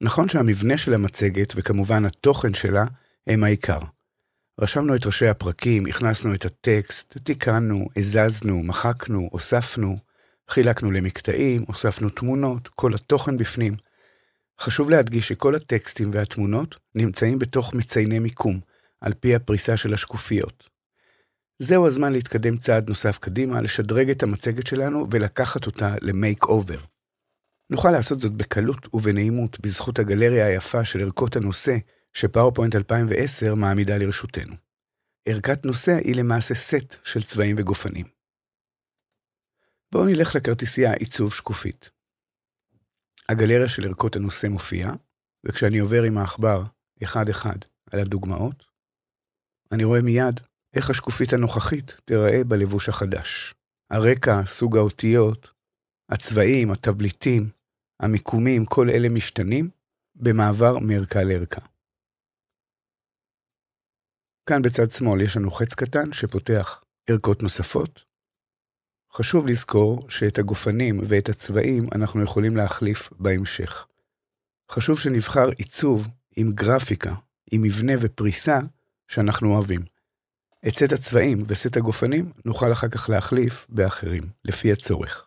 נכון שהמבנה של המצגת, וכמובן התוכן שלה, הם העיקר. רשמנו את ראשי הפרקים, הכנסנו את הטקסט, תיקנו, הזזנו, מחקנו, הוספנו, חילקנו למקטעים, הוספנו תמונות, כל התוכן בפנים. חשוב להדגיש שכל הטקסטים והתמונות נמצאים בתוך מצייני מיקום, על פי הפריסה של השקופיות. זהו הזמן להתקדם צעד נוסף קדימה, לשדרג את המצגת שלנו ולקחת אותה למייק אובר. נוכל לעשות זאת בקלות ובנעימות בזכות הגלריה היפה של ערכות הנושא שפאורפוינט 2010 מעמידה לרשותנו. ערכת נושא היא למעשה סט של צבעים וגופנים. בואו נלך לכרטיסייה עיצוב שקופית. הגלריה של ערכות הנושא מופיעה, וכשאני עובר עם העכבר אחד-אחד על הדוגמאות, אני רואה מיד איך השקופית הנוכחית תיראה בלבוש החדש. הרקע, סוג האותיות, הצבעים, התבליטים, המיקומים, כל אלה משתנים במעבר מערכה לערכה. כאן בצד שמאל יש לנו חץ קטן שפותח ערכות נוספות. חשוב לזכור שאת הגופנים ואת הצבעים אנחנו יכולים להחליף בהמשך. חשוב שנבחר עיצוב עם גרפיקה, עם מבנה ופריסה שאנחנו אוהבים. את סט הצבעים וסט הגופנים נוכל אחר כך להחליף באחרים, לפי הצורך.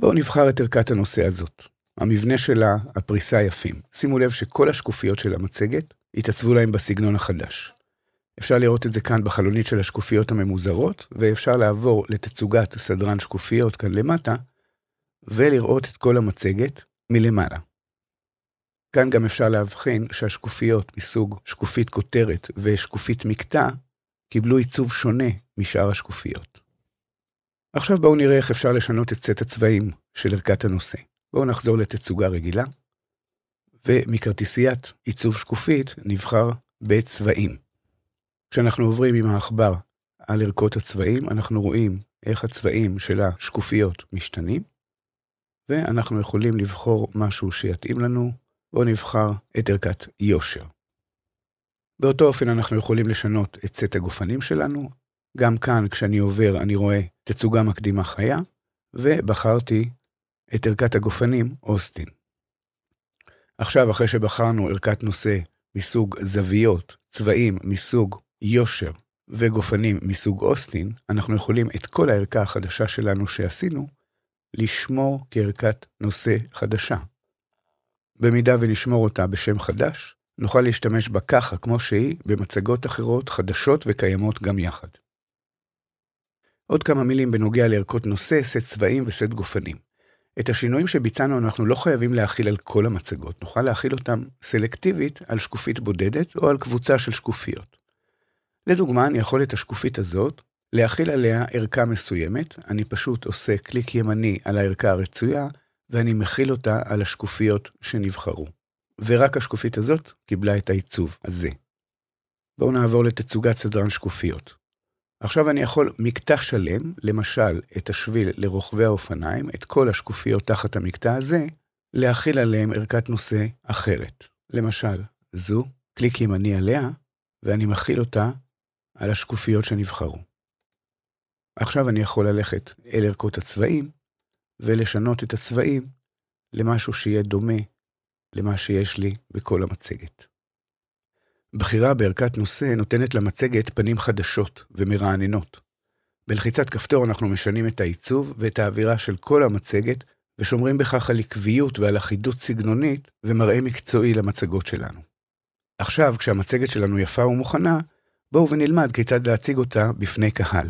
בואו נבחר את ערכת הנושא הזאת. המבנה שלה, הפריסה יפים. שימו לב שכל השקופיות של המצגת התעצבו להם בסגנון החדש. אפשר לראות את זה כאן בחלונית של השקופיות הממוזרות, ואפשר לעבור לתצוגת סדרן שקופיות כאן למטה, ולראות את כל המצגת מלמעלה. כאן גם אפשר להבחין שהשקופיות מסוג שקופית כותרת ושקופית מקטע קיבלו עיצוב שונה משאר השקופיות. עכשיו בואו נראה איך אפשר לשנות את סט הצבעים של ערכת הנושא. בואו נחזור לתצוגה רגילה, ומכרטיסיית עיצוב שקופית נבחר בצבעים. כשאנחנו עוברים עם העכבר על ערכות הצבעים, אנחנו רואים איך הצבעים של השקופיות משתנים, ואנחנו יכולים לבחור משהו שיתאים לנו, בואו נבחר את ערכת יושר. באותו אופן אנחנו יכולים לשנות את סט הגופנים שלנו. גם כאן, כשאני עובר, אני רואה תצוגה מקדימה חיה, ובחרתי את ערכת הגופנים, אוסטין. עכשיו, אחרי שבחרנו ערכת נושא מסוג זוויות, צבעים מסוג יושר וגופנים מסוג אוסטין, אנחנו יכולים את כל הערכה החדשה שלנו שעשינו, לשמור כערכת נושא חדשה. במידה ונשמור אותה בשם חדש, נוכל להשתמש בה ככה כמו שהיא במצגות אחרות חדשות וקיימות גם יחד. עוד כמה מילים בנוגע לערכות נושא, סט צבעים וסט גופנים. את השינויים שביצענו אנחנו לא חייבים להכיל על כל המצגות, נוכל להכיל אותם סלקטיבית על שקופית בודדת או על קבוצה של שקופיות. לדוגמה, אני יכול את השקופית הזאת להכיל עליה ערכה מסוימת, אני פשוט עושה קליק ימני על הערכה הרצויה, ואני מכיל אותה על השקופיות שנבחרו. ורק השקופית הזאת קיבלה את העיצוב הזה. בואו נעבור לתצוגת סדרן שקופיות. עכשיו אני יכול מקטע שלם, למשל את השביל לרוכבי האופניים, את כל השקופיות תחת המקטע הזה, להכיל עליהם ערכת נושא אחרת. למשל, זו, קליק ימני עליה, ואני מכיל אותה על השקופיות שנבחרו. עכשיו אני יכול ללכת אל ערכות הצבעים, ולשנות את הצבעים למשהו שיהיה דומה למה שיש לי בכל המצגת. בחירה בערכת נושא נותנת למצגת פנים חדשות ומרעננות. בלחיצת כפתור אנחנו משנים את העיצוב ואת האווירה של כל המצגת, ושומרים בכך על עקביות ועל אחידות סגנונית ומראה מקצועי למצגות שלנו. עכשיו, כשהמצגת שלנו יפה ומוכנה, בואו ונלמד כיצד להציג אותה בפני קהל.